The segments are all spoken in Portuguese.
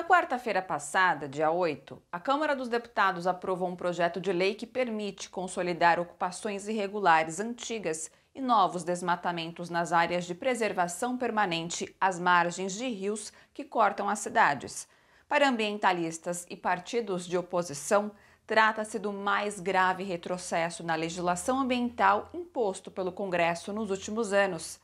Na quarta-feira passada, dia 8, a Câmara dos Deputados aprovou um projeto de lei que permite consolidar ocupações irregulares antigas e novos desmatamentos nas áreas de preservação permanente às margens de rios que cortam as cidades. Para ambientalistas e partidos de oposição, trata-se do mais grave retrocesso na legislação ambiental imposto pelo Congresso nos últimos anos.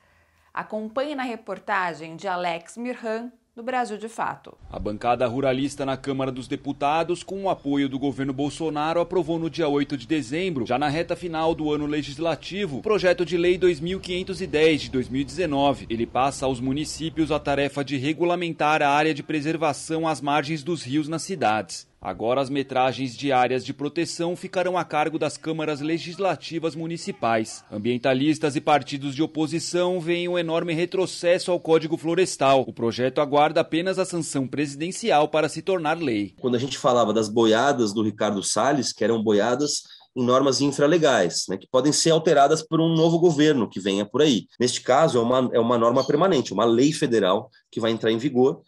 Acompanhe na reportagem de Alex Mirhan no Brasil de fato. A bancada ruralista na Câmara dos Deputados, com o apoio do governo Bolsonaro, aprovou no dia 8 de dezembro, já na reta final do ano legislativo, o projeto de lei 2510 de 2019. Ele passa aos municípios a tarefa de regulamentar a área de preservação às margens dos rios nas cidades. Agora, as metragens diárias de proteção ficarão a cargo das câmaras legislativas municipais. Ambientalistas e partidos de oposição veem um enorme retrocesso ao Código Florestal. O projeto aguarda apenas a sanção presidencial para se tornar lei. Quando a gente falava das boiadas do Ricardo Salles, que eram boiadas em normas infralegais, né, que podem ser alteradas por um novo governo que venha por aí. Neste caso, é uma, é uma norma permanente, uma lei federal que vai entrar em vigor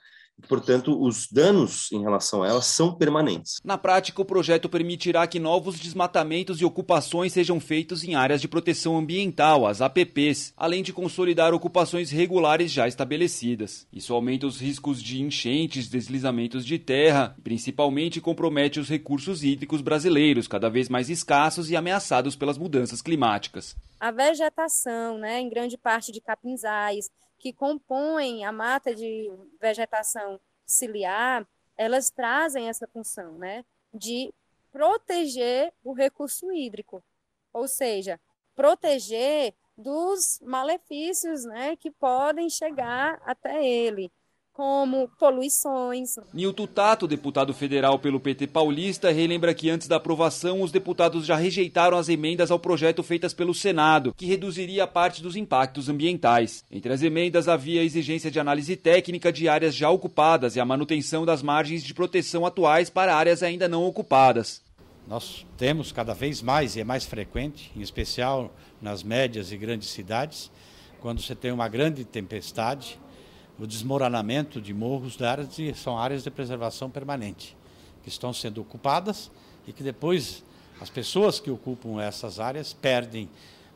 Portanto, os danos em relação a elas são permanentes. Na prática, o projeto permitirá que novos desmatamentos e ocupações sejam feitos em áreas de proteção ambiental, as APPs, além de consolidar ocupações regulares já estabelecidas. Isso aumenta os riscos de enchentes, deslizamentos de terra e principalmente compromete os recursos hídricos brasileiros, cada vez mais escassos e ameaçados pelas mudanças climáticas. A vegetação, né, em grande parte de capinzais, que compõem a mata de vegetação ciliar, elas trazem essa função, né, de proteger o recurso hídrico, ou seja, proteger dos malefícios, né, que podem chegar até ele, como poluições. Nilton Tato, deputado federal pelo PT paulista, relembra que antes da aprovação os deputados já rejeitaram as emendas ao projeto feitas pelo Senado, que reduziria parte dos impactos ambientais. Entre as emendas havia a exigência de análise técnica de áreas já ocupadas e a manutenção das margens de proteção atuais para áreas ainda não ocupadas. Nós temos cada vez mais e é mais frequente, em especial nas médias e grandes cidades, quando você tem uma grande tempestade, o desmoronamento de morros da área de, são áreas de preservação permanente, que estão sendo ocupadas e que depois as pessoas que ocupam essas áreas perdem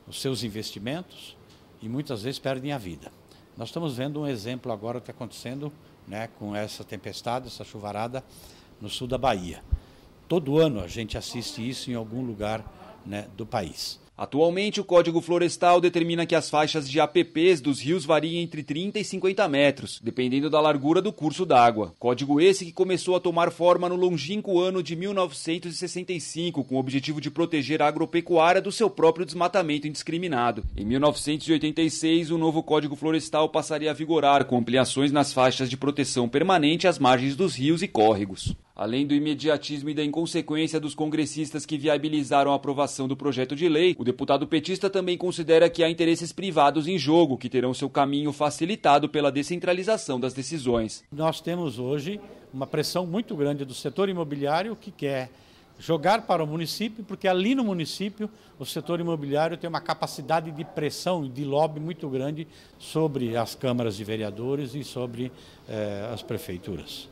os seus investimentos e muitas vezes perdem a vida. Nós estamos vendo um exemplo agora que está acontecendo né, com essa tempestade, essa chuvarada no sul da Bahia. Todo ano a gente assiste isso em algum lugar né, do país. Atualmente, o Código Florestal determina que as faixas de APPs dos rios variem entre 30 e 50 metros, dependendo da largura do curso d'água. Código esse que começou a tomar forma no longínquo ano de 1965, com o objetivo de proteger a agropecuária do seu próprio desmatamento indiscriminado. Em 1986, o novo Código Florestal passaria a vigorar, com ampliações nas faixas de proteção permanente às margens dos rios e córregos. Além do imediatismo e da inconsequência dos congressistas que viabilizaram a aprovação do projeto de lei, o deputado petista também considera que há interesses privados em jogo, que terão seu caminho facilitado pela descentralização das decisões. Nós temos hoje uma pressão muito grande do setor imobiliário que quer jogar para o município, porque ali no município o setor imobiliário tem uma capacidade de pressão e de lobby muito grande sobre as câmaras de vereadores e sobre eh, as prefeituras.